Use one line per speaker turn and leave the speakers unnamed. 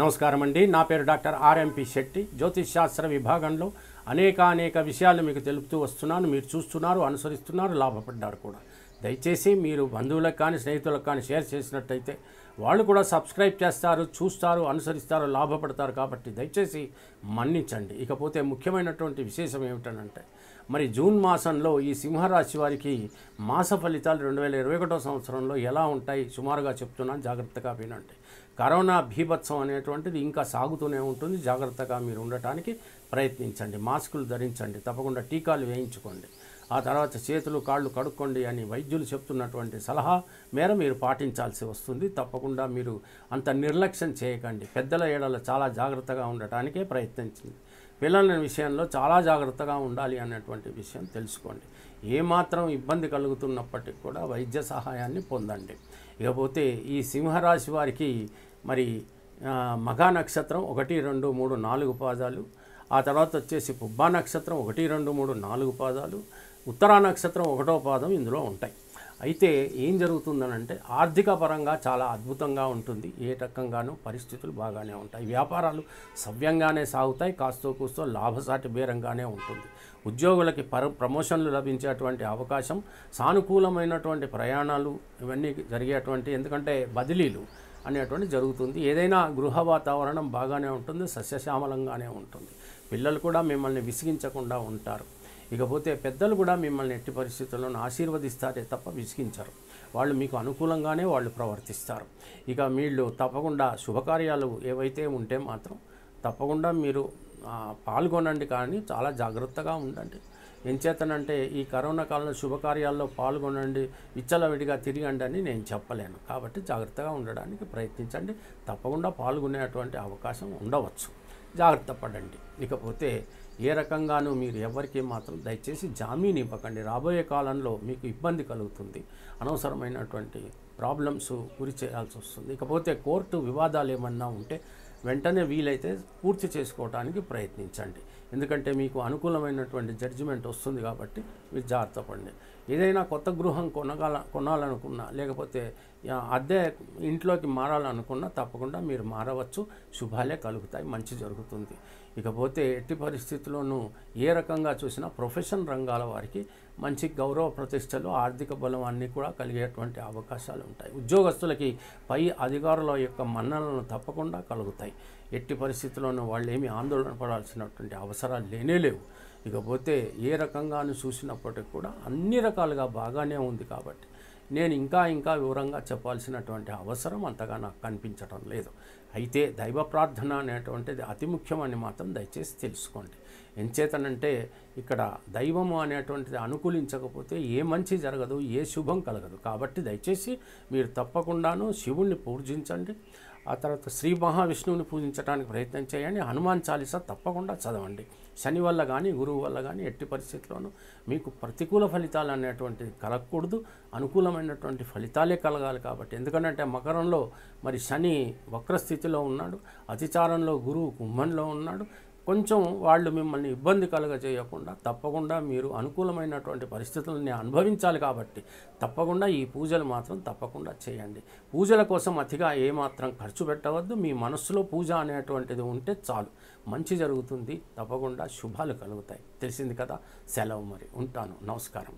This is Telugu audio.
నమస్కారం అండి నా పేరు డాక్టర్ ఆర్ఎంపి శెట్టి జ్యోతిష్ శాస్త్ర విభాగంలో అనేక అనేక విషయాలు మీకు తెలుపుతూ వస్తున్నాను మీరు చూస్తున్నారు అనుసరిస్తున్నారు లాభపడ్డారు కూడా దయచేసి మీరు బంధువులకు కానీ స్నేహితులకు కానీ షేర్ చేసినట్టయితే వాళ్ళు కూడా సబ్స్క్రైబ్ చేస్తారు చూస్తారు అనుసరిస్తారు లాభపడతారు కాబట్టి దయచేసి మన్నించండి ఇకపోతే ముఖ్యమైనటువంటి విశేషం ఏమిటంటే మరి జూన్ మాసంలో ఈ సింహరాశి వారికి మాస ఫలితాలు రెండు వేల ఇరవై ఒకటో సంవత్సరంలో ఎలా ఉంటాయి సుమారుగా చెప్తున్నాను జాగ్రత్తగా వినండి కరోనా భీభత్సం అనేటువంటిది ఇంకా సాగుతూనే ఉంటుంది జాగ్రత్తగా మీరు ఉండటానికి ప్రయత్నించండి మాస్కులు ధరించండి తప్పకుండా టీకాలు వేయించుకోండి ఆ తర్వాత చేతులు కాళ్ళు కడుక్కోండి అని వైద్యులు చెప్తున్నటువంటి సలహా మేర మీరు పాటించాల్సి వస్తుంది తప్పకుండా మీరు అంత నిర్లక్ష్యం చేయకండి పెద్దల ఏడలో చాలా జాగ్రత్తగా ఉండటానికే ప్రయత్నించింది పిల్లల విషయంలో చాలా జాగ్రత్తగా ఉండాలి అన్నటువంటి విషయం తెలుసుకోండి ఏమాత్రం ఇబ్బంది కలుగుతున్నప్పటికీ కూడా వైద్య సహాయాన్ని పొందండి ఇకపోతే ఈ సింహరాశి వారికి మరి మఘా నక్షత్రం ఒకటి రెండు మూడు నాలుగు పాదాలు ఆ తర్వాత వచ్చేసి పుబ్బా నక్షత్రం ఒకటి రెండు మూడు నాలుగు పాదాలు ఉత్తరా నక్షత్రం ఒకటో పాదం ఇందులో ఉంటాయి అయితే ఏం జరుగుతుందనంటే ఆర్థిక పరంగా చాలా అద్భుతంగా ఉంటుంది ఏ రకంగానూ పరిస్థితులు బాగానే ఉంటాయి వ్యాపారాలు సవ్యంగానే సాగుతాయి కాస్తో కూస్తో లాభసాటి బేరంగానే ఉంటుంది ఉద్యోగులకి పర ప్రమోషన్లు లభించేటువంటి అవకాశం సానుకూలమైనటువంటి ప్రయాణాలు ఇవన్నీ జరిగేటువంటి ఎందుకంటే బదిలీలు అనేటువంటి జరుగుతుంది ఏదైనా గృహ వాతావరణం బాగానే ఉంటుంది సస్యశ్యామలంగానే ఉంటుంది పిల్లలు కూడా మిమ్మల్ని విసిగించకుండా ఉంటారు ఇకపోతే పెద్దలు కూడా మిమ్మల్ని ఎట్టి పరిస్థితుల్లోనూ ఆశీర్వదిస్తారే తప్ప విసిగించరు వాళ్ళు మీకు అనుకూలంగానే వాళ్ళు ప్రవర్తిస్తారు ఇక వీళ్ళు తప్పకుండా శుభకార్యాలు ఏవైతే ఉంటే మాత్రం తప్పకుండా మీరు పాల్గొనండి కానీ చాలా జాగ్రత్తగా ఉండండి ఎంచేతనంటే ఈ కరోనా కాలంలో శుభకార్యాల్లో పాల్గొనండి విచ్చలవిడిగా తిరిగండి అని నేను చెప్పలేను కాబట్టి జాగ్రత్తగా ఉండడానికి ప్రయత్నించండి తప్పకుండా పాల్గొనేటువంటి అవకాశం ఉండవచ్చు జాగ్రత్త పడండి ఇకపోతే ఏ రకంగానూ మీరు ఎవరికీ మాత్రం దయచేసి జామీన్ ఇవ్వకండి రాబోయే కాలంలో మీకు ఇబ్బంది కలుగుతుంది అనవసరమైనటువంటి ప్రాబ్లమ్స్ గురి చేయాల్సి వస్తుంది ఇకపోతే కోర్టు వివాదాలు ఏమన్నా ఉంటే వెంటనే వీలైతే పూర్తి చేసుకోవడానికి ప్రయత్నించండి ఎందుకంటే మీకు అనుకూలమైనటువంటి జడ్జిమెంట్ వస్తుంది కాబట్టి మీరు జాగ్రత్త పడండి ఏదైనా కొత్త గృహం కొనగల కొనాలనుకున్నా లేకపోతే అద్దె ఇంట్లోకి మారాలనుకున్నా తప్పకుండా మీరు మారవచ్చు శుభాలే కలుగుతాయి మంచి జరుగుతుంది ఇకపోతే ఎట్టి పరిస్థితుల్లోనూ ఏ రకంగా చూసినా ప్రొఫెషన్ రంగాల వారికి మంచి గౌరవ ప్రతిష్టలు ఆర్థిక బలం అన్నీ కూడా కలిగేటువంటి అవకాశాలు ఉంటాయి ఉద్యోగస్తులకి పై అధికారుల యొక్క మన్ననలను తప్పకుండా కలుగుతాయి వస్తాయి ఎట్టి పరిస్థితుల్లోనూ వాళ్ళు ఏమి ఆందోళన పడాల్సినటువంటి అవసరాలు లేనే లేవు ఇకపోతే ఏ రకంగానూ చూసినప్పటికి కూడా అన్ని రకాలుగా బాగానే ఉంది కాబట్టి నేను ఇంకా ఇంకా వివరంగా చెప్పాల్సినటువంటి అవసరం అంతగా నాకు కనిపించడం లేదు అయితే దైవ ప్రార్థన అనేటువంటిది అతి ముఖ్యమని మాత్రం దయచేసి తెలుసుకోండి ఎంచేతనంటే ఇక్కడ దైవము అనేటువంటిది అనుకూలించకపోతే ఏ మంచి జరగదు ఏ శుభం కలగదు కాబట్టి దయచేసి మీరు తప్పకుండాను శివుణ్ణి పూజించండి ఆ తర్వాత శ్రీ మహావిష్ణువుని పూజించడానికి ప్రయత్నం చేయండి హనుమాన్ చాలీస తప్పకుండా చదవండి శని వల్ల కానీ గురువు వల్ల కానీ ఎట్టి పరిస్థితుల్లోనూ మీకు ప్రతికూల ఫలితాలు అనేటువంటిది కలగకూడదు అనుకూలమైనటువంటి ఫలితాలే కలగాలి కాబట్టి ఎందుకంటే మకరంలో మరి శని వక్రస్థితిలో ఉన్నాడు అతిచారంలో గురువు కుంభంలో ఉన్నాడు కొంచెం వాళ్ళు మిమ్మల్ని ఇబ్బంది కలుగ చేయకుండా తప్పకుండా మీరు అనుకూలమైనటువంటి పరిస్థితులని అనుభవించాలి కాబట్టి తప్పకుండా ఈ పూజలు మాత్రం తప్పకుండా చేయండి పూజల కోసం అతిగా ఏమాత్రం ఖర్చు పెట్టవద్దు మీ మనస్సులో పూజ అనేటువంటిది ఉంటే చాలు మంచి జరుగుతుంది తప్పకుండా శుభాలు కలుగుతాయి తెలిసింది కదా సెలవు మరి ఉంటాను నమస్కారం